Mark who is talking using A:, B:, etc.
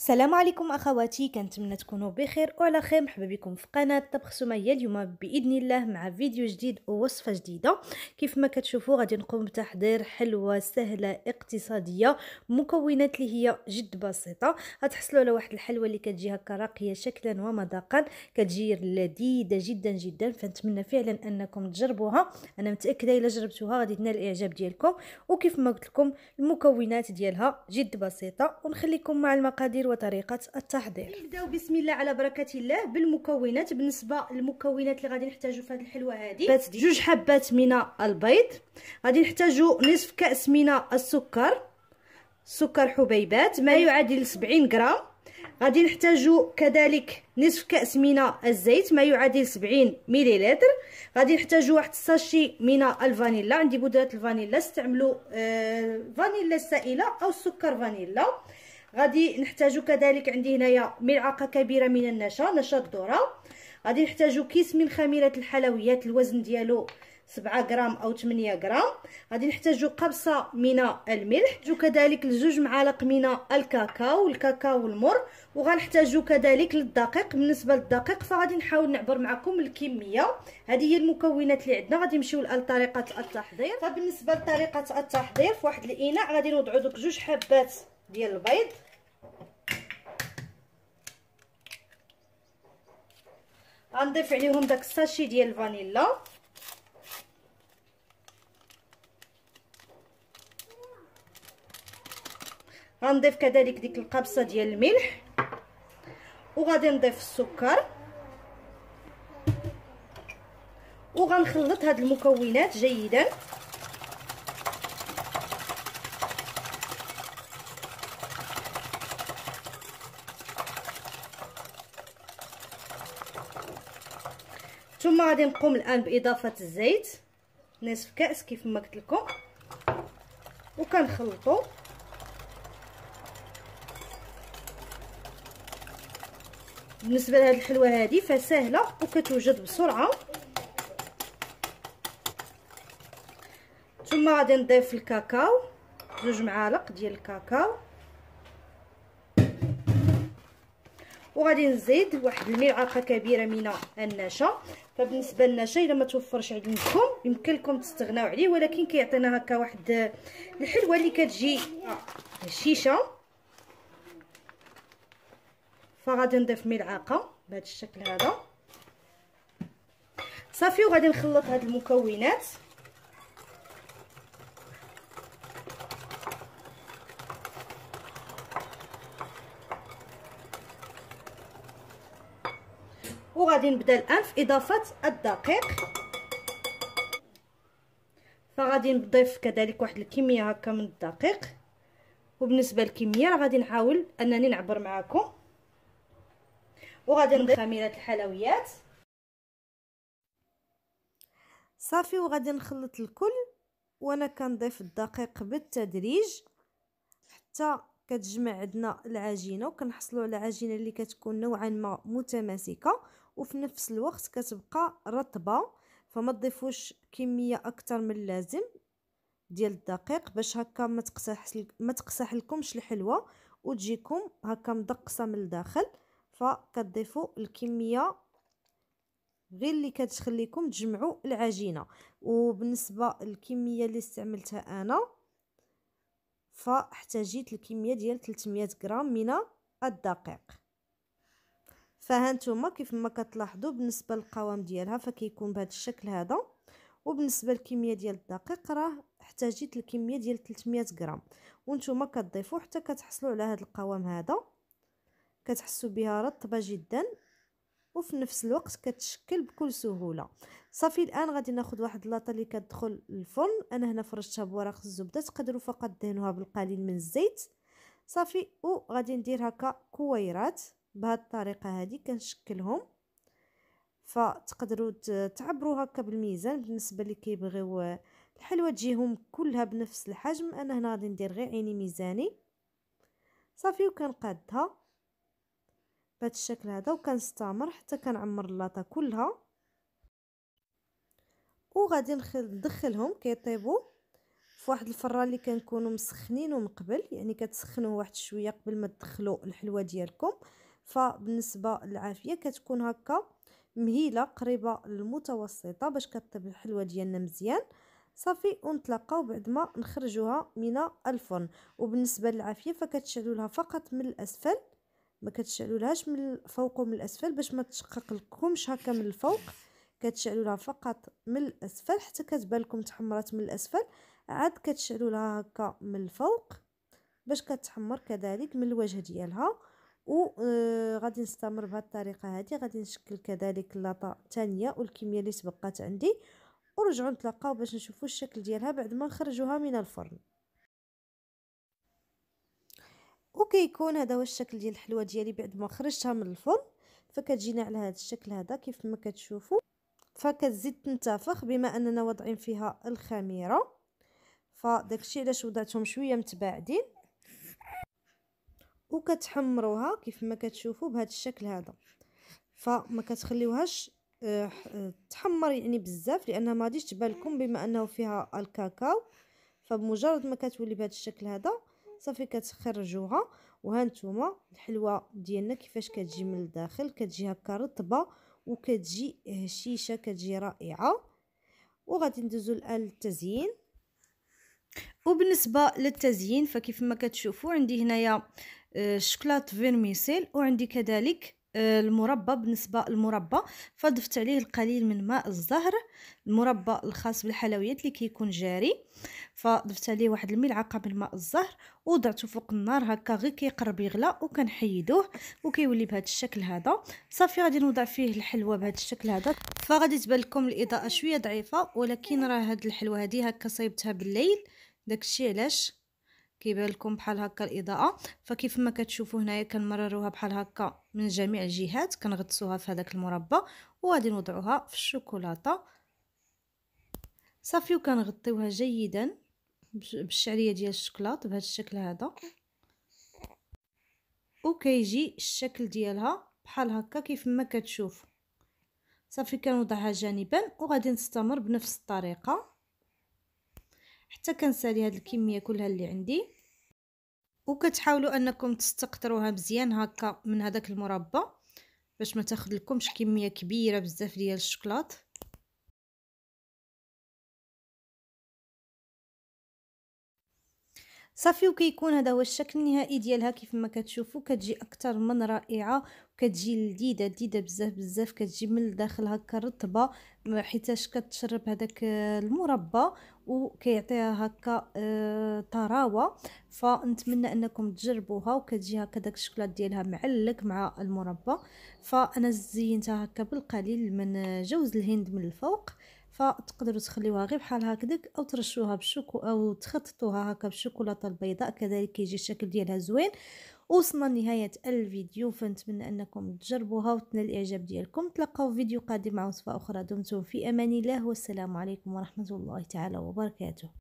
A: السلام عليكم اخواتي كنتمنى تكونوا بخير وعلى خير مرحبا بكم في قناه طبخ سميه اليوم باذن الله مع فيديو جديد ووصفه جديده كيف ما كتشوفوا غادي نقوم بتحضير حلوه سهله اقتصاديه مكونات اللي هي جد بسيطه غتحصلوا على واحد الحلوه اللي كتجي هكا راقيه شكلا ومذاقا كتجي لذيذه جدا جدا فنتمنى فعلا انكم تجربوها انا متاكده الا جربتوها غادي تنال الاعجاب ديالكم وكيف ما قلت لكم المكونات ديالها جد بسيطه ونخليكم مع المقادير وطريقة التحضير نبداو بسم الله على بركة الله بالمكونات بالنسبة للمكونات اللي غادي نحتاجو في هذه الحلوة هذه جوج حبات من البيض غادي نحتاجو نصف كأس من السكر سكر حبيبات ما أيوة. يعادل 70 غرام غادي نحتاجو كذلك نصف كأس من الزيت ما يعادل 70 مليلتر غادي نحتاجو واحد الساشي من الفانيلا عندي بودرة الفانيلا استعملوا آه فانيلا سائلة أو سكر فانيلا غادي نحتاجو كذلك عندي هنايا ملعقه كبيره من النشا نشا الذره غادي نحتاجو كيس من خميره الحلويات الوزن ديالو 7 غرام او 8 غرام غادي نحتاجو قبصه من الملح وكذلك لجوج معالق من الكاكاو الكاكاو المر وغنحتاجو كذلك للدقيق بالنسبه للدقيق فغادي نحاول نعبر معكم الكميه هذه هي المكونات اللي عندنا غادي نمشيو لطريقه التحضير فبالنسبه لطريقه التحضير فواحد الاناء غادي نوضعو دوك جوج حبات ديال البيض غنضيف عليهم داك الساشي ديال الفانيلا غنضيف كذلك ديك القبصه ديال الملح وغادي نضيف السكر وغنخلط هاد المكونات جيدا غادي نقوم الان باضافه الزيت نصف كاس كيف ما قلت لكم وكنخلطوا بالنسبه لهاد الحلوه هذه فسهله وكتوجد بسرعه ثم غادي نضيف الكاكاو جوج معالق ديال الكاكاو وغادي نزيد واحد الملعقه كبيره من النشا فبالنسبه للنشا الا ما توفرش عندكم يمكن لكم تستغناو عليه ولكن كيعطينا هكا واحد الحلوه اللي كتجي هشيشه فغادي نضيف ملعقه بهذا الشكل هذا صافي وغادي نخلط هاد المكونات وغادي نبدا الان في اضافه الدقيق فغادي نضيف كذلك واحد الكميه هكا من الدقيق وبالنسبه للكميه راه غادي نحاول انني نعبر معكم وغادي نضيف خميره الحلويات صافي وغادي نخلط الكل وانا كنضيف الدقيق بالتدريج حتى كتجمع عندنا العجينه وكنحصلوا على عجينه اللي كتكون نوعا ما متماسكه وفي نفس الوقت كتبقى رطبه فما تضيفوش كميه اكثر من اللازم ديال الدقيق باش هكا ما تقسح ما تقسح لكمش الحلوه وتجيكم هكا مدقصه من الداخل فكتضيفوا الكميه غير اللي كتخليكم تجمعوا العجينه وبالنسبه للكميه اللي استعملتها انا فاحتاجيت الكميه ديال 300 غرام من الدقيق فهانتوما كيف ما كتلاحظوا بالنسبه للقوام ديالها فكيكون بهذا الشكل هذا وبالنسبه للكميه ديال الدقيق راه احتاجيت الكميه ديال 300 غرام وانتوما كتضيفوا حتى كتحصلوا على هذا القوام هذا كتحسوا بها رطبه جدا وفي نفس الوقت كتشكل بكل سهوله صافي الان غادي ناخذ واحد لاطه اللي كتدخل الفرن انا هنا فرشتها بورق الزبده تقدروا فقط دهنوها بالقليل من الزيت صافي وغادي هكا كويرات بهاد الطريقه هذه كنشكلهم فتقدروا تعبروا هكا بالميزان بالنسبه اللي كيبغيو الحلوه تجيهم كلها بنفس الحجم انا هنا غادي ندير غير عيني ميزاني صافي وكنقادها بهذا الشكل هذا وكنستمر حتى كنعمر اللاطه كلها وغادي ندخلهم كيطيبوا في واحد الفره اللي كنكونوا مسخنين من قبل يعني كتسخنوه واحد شويه قبل ما تدخلوا الحلوه ديالكم فبالنسبه للعافيه كتكون هكا مهيله قريبه للمتوسطه باش كطيب الحلوه ديالنا مزيان صافي ونتلاقاو بعد ما نخرجوها من الفرن وبالنسبه للعافيه فكتشعلوا لها فقط من الاسفل ما كتشعلولهاش من الفوق ومن الاسفل باش ما تشقق لكمش هكا من الفوق كتشعلوا لها فقط من الاسفل حتى كتبان لكم تحمرات من الاسفل عاد كتشعلوا لها هكا من الفوق باش كتحمر كذلك من الوجه ديالها وغادي آه، نستمر بهذه الطريقه هذه غادي نشكل كذلك اللاطه الثانيه والكميه اللي تبقات عندي ورجعوا نتلاقاو باش نشوفوا الشكل ديالها بعد ما نخرجوها من الفرن وكيكون هذا هو الشكل ديال الحلوه ديالي بعد ما خرجتها من الفرن فكتجينا على هذا الشكل هذا كيف ما كتشوفوا فكتزيد تنتفخ بما اننا واضعين فيها الخميره فداكشي علاش وضعتهم شويه متباعدين وكتحمروها كيف ما كتشوفوا بهذا الشكل هذا فما كتخليوهاش آه، آه، تحمر يعني بزاف لانها ما غاديش تبان لكم بما انه فيها الكاكاو فبمجرد ما كتولي بهذا الشكل هذا صافي كتخرجوها نتوما الحلوه ديالنا كيفاش كتجي من الداخل كتجي هكا رطبه وكتجي هشيشه كتجي رائعه وغادي ندوزو الان للتزيين وبالنسبه للتزيين فكيف ما كتشوفوا عندي هنايا الشوكولات آه، فيرميسيل وعندي كذلك آه، المربى بالنسبة للمربى فضفت عليه القليل من ماء الزهر المربى الخاص بالحلويات اللي كيكون جاري فضفت عليه واحد الملعقة من ماء الزهر وضعته فوق النار هكا غير كيقرب يغلى وكنحيدوه وكيولي بهذا الشكل هذا صافي غادي نوضع فيه الحلوى بهذا الشكل هذا فغادي تبان لكم الاضاءة شوية ضعيفة ولكن راه هذه الحلوى هذه هكا صايبتها بالليل داكشي علاش كيبان لكم بحال هكا الاضاءه فكيف ما كتشوفوا هنايا كنمرروها بحال هكا من جميع الجهات كنغطسوها في هذاك المربى وغادي نوضعوها في الشوكولاته صافي وكنغطيوها جيدا بالشعريه ديال الشكلاط بهذا الشكل هذا وكيجي الشكل ديالها بحال هكا كيف ما كتشوفوا صافي كنوضعها جانبا وغادي نستمر بنفس الطريقه حتى كنسالي هاد الكميه كلها اللي عندي وكتحاولوا انكم تستقطروها مزيان هكا من هذاك المربى باش ما تاخذ لكمش كميه كبيره بزاف ديال الشكلاط صافي وكيكون هذا هو الشكل النهائي ديالها كيف ما كتشوفوا كتجي اكثر من رائعه وكتجي لذيذه لذيذه بزاف بزاف كتجي من الداخل هكا رطبه حيتاش كتشرب هذاك المربى وكيعطيها هكا آه، طراوه فنتمنى انكم تجربوها وكتجي هكا داك الشكلاط ديالها معلق مع المربى فانا زينتها هكا بالقليل من جوز الهند من الفوق فتقدروا تخليوها غير بحال هكذاك او ترشوها بالشوكو او تخططوها هكا بالشوكولاته البيضاء كذلك كيجي الشكل ديالها زوين وصلنا لنهايه الفيديو فنتمنى انكم تجربوها وتنال الاعجاب ديالكم تلقاو في فيديو قادم مع وصفه اخرى دمتم في امان الله والسلام عليكم ورحمه الله تعالى وبركاته